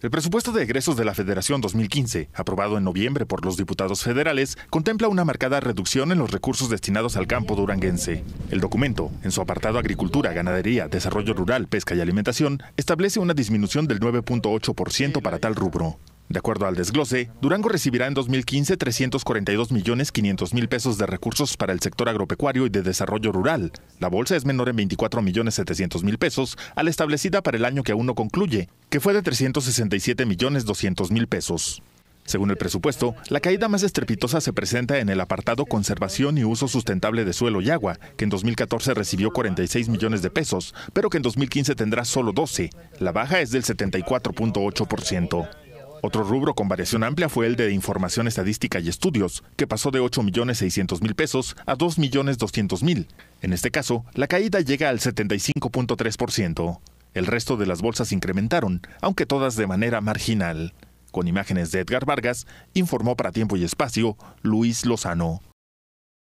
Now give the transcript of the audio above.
El presupuesto de egresos de la Federación 2015, aprobado en noviembre por los diputados federales, contempla una marcada reducción en los recursos destinados al campo duranguense. El documento, en su apartado Agricultura, Ganadería, Desarrollo Rural, Pesca y Alimentación, establece una disminución del 9.8% para tal rubro. De acuerdo al desglose, Durango recibirá en 2015 342 millones 500 mil pesos de recursos para el sector agropecuario y de desarrollo rural. La bolsa es menor en 24 millones 700 mil pesos a la establecida para el año que aún no concluye, que fue de 367 millones 200 mil pesos. Según el presupuesto, la caída más estrepitosa se presenta en el apartado Conservación y Uso Sustentable de Suelo y Agua, que en 2014 recibió 46 millones de pesos, pero que en 2015 tendrá solo 12. La baja es del 74.8%. Otro rubro con variación amplia fue el de Información Estadística y Estudios, que pasó de 8.600.000 pesos a 2.200.000. En este caso, la caída llega al 75.3%. El resto de las bolsas incrementaron, aunque todas de manera marginal. Con imágenes de Edgar Vargas, informó para Tiempo y Espacio Luis Lozano.